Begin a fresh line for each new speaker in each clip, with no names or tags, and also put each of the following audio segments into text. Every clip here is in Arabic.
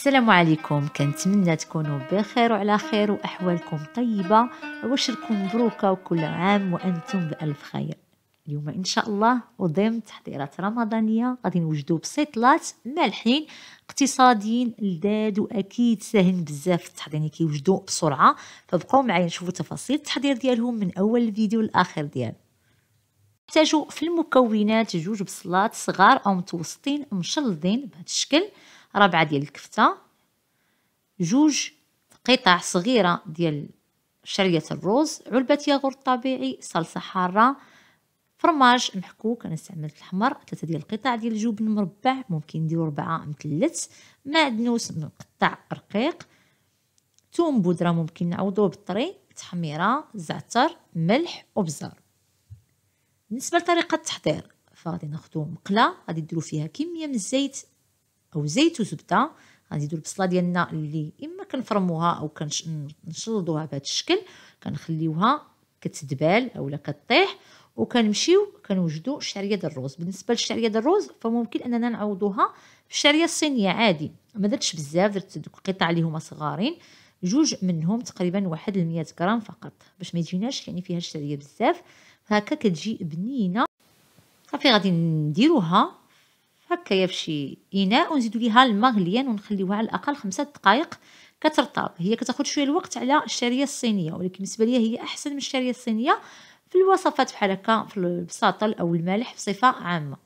السلام عليكم كنتمنى تكونوا بخير وعلى خير واحوالكم طيبه وبشركم مبروكه وكل عام وانتم بالف خير اليوم ان شاء الله وضمن تحضيرات رمضانيه غادي نوجدوا بسيطلات مالحين اقتصاديين لذاد واكيد ساهل بزاف في التحضير يعني بسرعه فبقاو معايا نشوفوا تفاصيل التحضير ديالهم من اول الفيديو لاخر ديالو نحتاجوا في المكونات جوج بصلات صغار او متوسطين مشلضين بهذا الشكل ربعة ديال الكفتة جوج قطع صغيرة ديال شرية الروز علبة ياغورت طبيعي صلصة حارة فرماج محكوك انا استعملت الحمر ثلاثه ديال القطع ديال الجبن مربع ممكن نديرو ربعه مثلث معدنوس مقطع رقيق ثوم بودره ممكن نعوضوه بالطري تحميره زعتر ملح وبزار بالنسبه لطريقه التحضير فغادي ناخدو مقله غادي ديرو فيها كميه من الزيت او زيت وزبده غنزيدو البصله ديالنا اللي اما كنفرموها او كنشلضوها بهذا الشكل كنخليوها كتدبال اولا كطيح وكنمشيو كنوجدو الشعريه ديال الروز بالنسبه للشعريه ديال الروز فممكن اننا نعوضوها بالشعريه الصينيه عادي ما درتش بزاف درت دوك القطع اللي هما صغارين جوج منهم تقريبا واحد ل غرام فقط باش ما يجيناش يعني فيها الشعريه بزاف هكا كتجي بنينه صافي غادي نديروها هكايا فشي اناء ونزيدو ليها الماء غليان ونخليوها على الاقل خمسة دقائق كترطب هي كتاخد شويه الوقت على الشاريه الصينيه ولكن بالنسبه ليا هي احسن من الشاريه الصينيه في الوصفات بحال هكا في البساطل او المالح بصفه عامه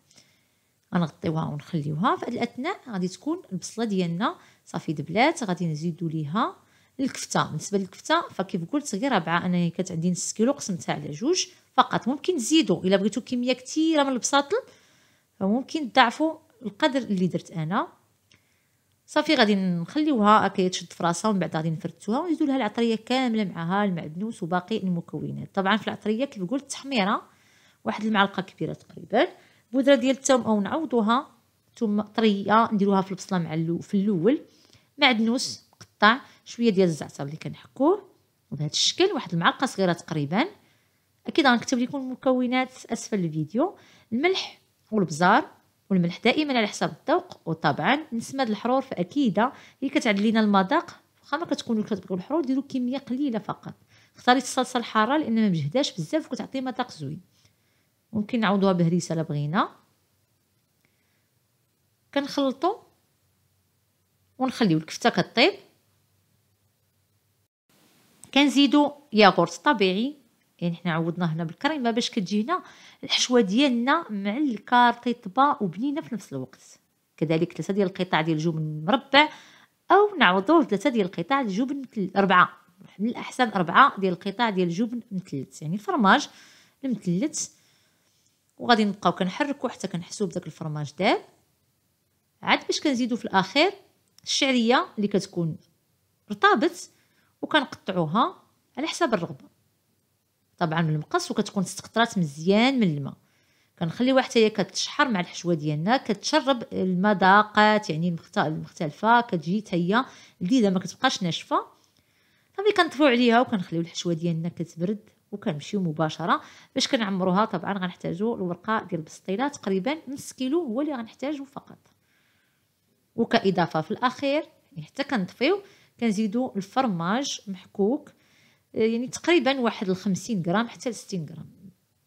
غنغطيوها ونخليوها في هاد الاثناء غادي تكون البصله ديالنا صافي دبلات غادي نزيدو ليها الكفته بالنسبه للكفته فكيف قلت غير ربعه انا كانت عندي نص كيلو قسمتها على جوج فقط ممكن تزيدوا الا بغيتو كميه كثيره من البساطل ممكن ضعفوا القدر اللي درت انا صافي غادي نخليوها هكا تشد في راسها ومن بعد غادي نفرتوها ونزيدو لها العطريه كامله معها المعدنوس وباقي المكونات طبعا في العطريه كيف قلت التحميره واحد المعلقه كبيره تقريبا بودره ديال الثوم او نعوضوها ثم طريه نديروها في البصله مع اللو في الاول معدنوس مقطع شويه ديال الزعتر اللي كنحكوه بهذا الشكل واحد المعلقه صغيره تقريبا اكيد غنكتب لكم المكونات اسفل الفيديو الملح والبزار والملح دائما على حساب الذوق وطبعا نسمه الحرور فاكيده هي كتعدل لينا المذاق ما كتكونوا كتبغيو الحرور ديروا كميه قليله فقط اختاري الصلصه الحاره لان ما مجهداش بزاف وكتعطي مذاق زوين ممكن نعوضوها بهريسه الا بغينا كنخلطو ونخليو الكفته كطيب كنزيدو ياغورت طبيعي يعني حنا عودنا هنا بالكريمه باش كتجينا الحشوه ديالنا مع الكارطيطبه وبنينه في نفس الوقت كذلك ثلاثه ديال القطع ديال الجبن مربع او نعوضوه بثلاثه ديال القطع ديال الجبن اربعه من الاحسن اربعه ديال القطع ديال الجبن مثلث يعني الفرماج المثلث وغادي نبقاو كنحركو حتى كنحسو بداك الفرماج داب عاد باش كنزيدو في الاخير الشعريه اللي كتكون رطابت وكنقطعوها على حساب الرغبه طبعا المقص وكتكون استقطرات مزيان من الماء كنخليوها حتى هي كتشحر مع الحشوه ديالنا كتشرب المذاقات يعني المختلفه كتجي حتى هي لذيذه ما كتبقاش ناشفه صافي كنطفيو عليها وكنخليو الحشوه ديالنا كتبرد وكنمشيو مباشره باش كنعمروها طبعا غنحتاجو الورقه ديال البسطيله تقريبا نص كيلو هو اللي غنحتاجو فقط وكاضافه في الاخير يعني حتى كنطفيو كنزيدو الفرماج محكوك يعني تقريبا واحد الخمسين غرام حتى لستين غرام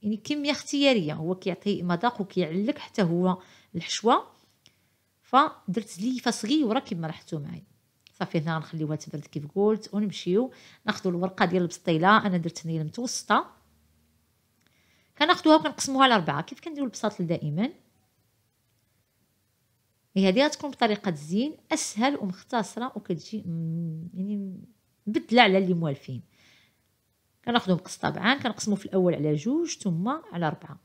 يعني كميه اختياريه هو كيعطي مذاق وكيعلك حتى هو الحشوه فدرت ليفة صغيره كيما رحتو معايا صافي هنا غنخليوها تبرد كيف قلت ونمشيو ناخذ الورقه ديال البسطيله انا درت هنايا المتوسطه كناخذوها وكنقسموها على اربعه كيف كنديروا البساط دائما هي هذه غتكون بطريقه الزين اسهل ومختصره وكتجي يعني مبدله على اللي موالفين كناخذو مقص طبعا كنقسمو في الاول على جوج ثم على ربعة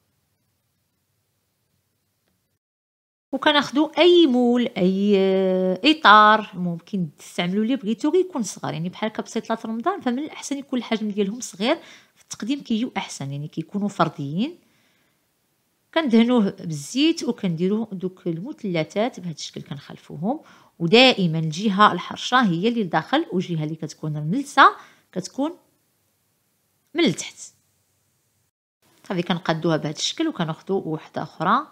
وكناخدو اي مول اي اطار ممكن تستعملوا اللي بغيتو غيكون صغار يعني بحال كبسيطه رمضان فمن الاحسن يكون الحجم ديالهم صغير في التقديم كيجيو احسن يعني كيكونوا فرديين كندهنوه بالزيت وكنديرو دوك المثلثات بهذا الشكل كنخلفوهم ودائما الجهه الحرشه هي اللي لداخل وجهه اللي كتكون ملسه كتكون من التحت صافي كنقادوها بهذا الشكل وكناخذوا وحده اخرى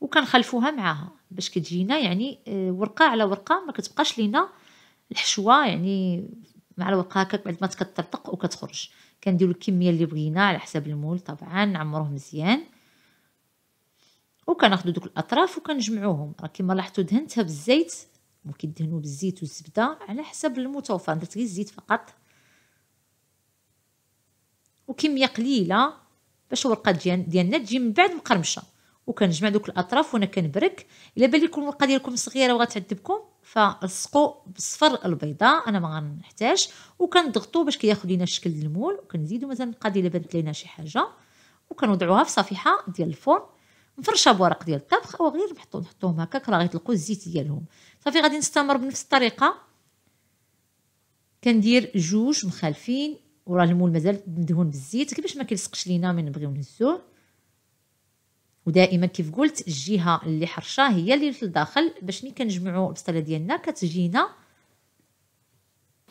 وكنخلفوها معاها باش كتجينا يعني آه، ورقه على ورقه ما كتبقاش لينا الحشوه يعني مع الورقه هكاك بعد ما تكتلطق وكتخرج كنديروا الكميه اللي بغينا على حسب المول طبعا نعمروه مزيان وكناخذوا دوك الاطراف وكنجمعوهم راه كما لاحظتوا دهنتها بالزيت ممكن تدهنوا بالزيت والزبده على حسب المتوفر درت غير الزيت فقط وكميه قليله باش الورقه ديال ديالنا تجي من بعد مقرمشه وكنجمع دوك الاطراف وانا كنبرك الا بان لكم الورقه ديالكم صغيره وغتعذبكم فلصقوا بالصفر البيضاء انا ما غنحتاج وكنضغطوا باش كياخذ لينا الشكل ديال المول وكنزيدوا مزال القضيه الا بانت لينا شي حاجه وكنوضعوها في صفيحه ديال الفرن نفرشها بورق ديال الطبخ او غير نحطو نحطوهم هكاك راه غيطلقوا الزيت ديالهم صافي غادي نستمر بنفس الطريقه كندير جوج مخالفين وراه المول مازال مدهون بالزيت كيفاش ما كيلصقش لينا من نبغيو نهزوه ودائما كيف قلت الجهه اللي حرشه هي اللي في الداخل باش ملي كنجمعوا البصله ديالنا كتجينا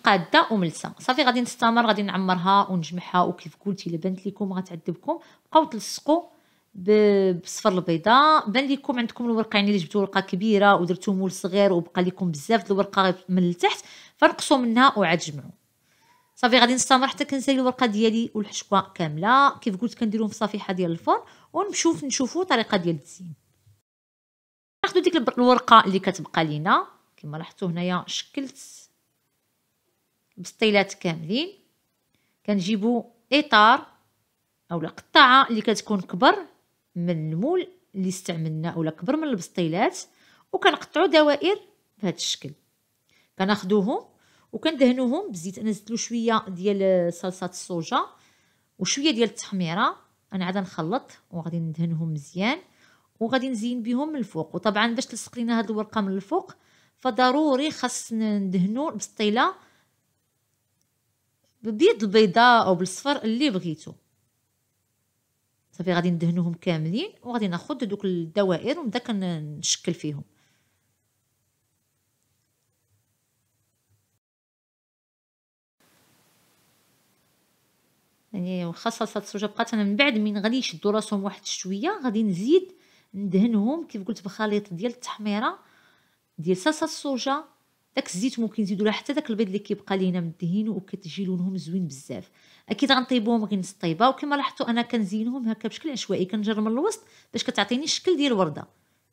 قاده وملسه صافي غادي نستمر غادي نعمرها ونجمعها وكيف قلت الا بانت لكم غتعذبكم بقاو تلصقوا بالصفر البيضاء بان لكم عندكم الورقه يعني اللي جبتوا ورقه كبيره ودرتوا مول صغير وبقى لكم بزاف د الورقه من التحت فنقصوا منها وعاد جمعوا صافي غادي نستمر حتى كنسالي الورقه ديالي والحشوه كامله كيف قلت كنديرهم في صفيحه ديال الفرن ونمشيو نشوفوا الطريقه ديال التزيين ناخذ ديك الورقه اللي كتبقى لينا كما لاحظتوا هنايا شكلت بسطيلات كاملين كنجيبوا اطار اولا القطعه اللي كتكون كبر من المول اللي استعملنا اولا كبر من البسطيلات وكنقطعوا دوائر بهذا الشكل كناخذوهم وكندهنوهم بزيت انا زدت له شويه ديال صلصه الصوجا وشويه ديال التحميره انا عاد نخلط وغادي ندهنهم مزيان وغادي نزين بهم من الفوق وطبعا باش تلصق لينا هاد الورقه من الفوق فضروري خاص ندهنو بسطيله ببيض البيضاء او بالصفر اللي بغيتو صافي غادي ندهنوهم كاملين وغادي ناخذ دوك الدوائر ونبدا كنشكل فيهم يعني خصصت زوج بقات انا من بعد من غادي يشدوا راسهم واحد شويه غادي نزيد ندهنهم كيف قلت بخليط ديال التحميره ديال صلصه الصوجه داك الزيت ممكن نزيدوا له حتى داك البيض اللي كيبقى لينا مدهين وكتجي لونهم زوين بزاف اكيد غنطيبوهم غير نص طيبه وكما لاحظتوا انا كنزينهم هكا بشكل عشوائي كنجر من الوسط باش كتعطيني الشكل ديال الورده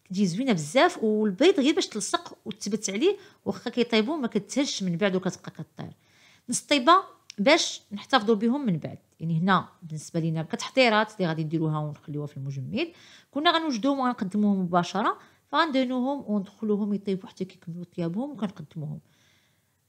كتجي زوينه بزاف والبيض غير باش تلصق وتثبت عليه واخا كيطيبو ما كتهش من بعد وكتبقى كطير نص طيبه باش نحتفظوا بهم من بعد يعني هنا بالنسبه لينا كتحضيرات اللي غادي نديروها ونخليوها في المجمد كنا غنوجدوهم وغنقدموهم مباشره فغندهنوهم وندخلوهم يطيبوا حتى كيكملوا طيابهم وكنقدموهم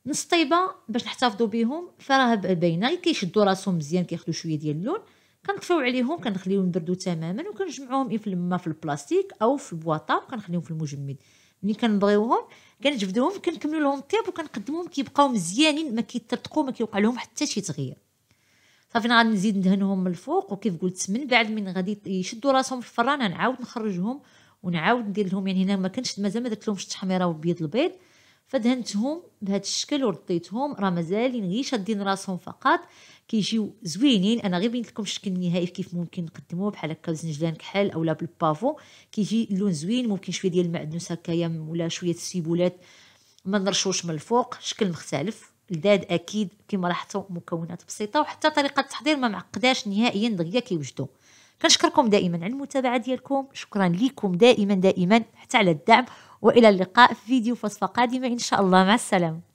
نص طيبه باش نحتفظوا بهم فراه باينه غير كيشدوا راسهم مزيان كياخذوا شويه ديال اللون كنطفيو عليهم كنخليهم يبردوا تماما وكنجمعوهم في الماء في البلاستيك او في البواطه وكنخليهم في المجمد ملي كنبغيوهم كنجبدوهم كنكملو لهم الطياب وكنقدموهم كيبقاو مزيانين ما كيترتقوا ما كيوقع لهم حتى شي تغيير صافي غنزيد ندهنهم من الفوق وكيف قلت من بعد من غادي يشدوا راسهم في الفران غنعاود نخرجهم ونعاود ندير لهم يعني هنا ما كنتش مازال ما درت لهمش التحميره والبيض البيض فدهنتهم بهذا الشكل ورديتهم راه مازالين غير شادين راسهم فقط كيجيو زوينين انا غير بينت لكم الشكل النهائي كيف ممكن نقدموه بحال هكا زنجلان كحل اولا بالبافو كيجي اللون زوين ممكن شويه ديال المعدنوس هكايا ولا شويه السيبولات ما نرشوش من الفوق شكل مختلف لذاد اكيد كما لاحظتوا مكونات بسيطه وحتى طريقه التحضير ما معقداش نهائيا دغيا كيوجدوا كنشكركم دائما على المتابعه ديالكم شكرا لكم دائما دائما حتى على الدعم والى اللقاء في فيديو وصفه قادمه ان شاء الله مع السلامه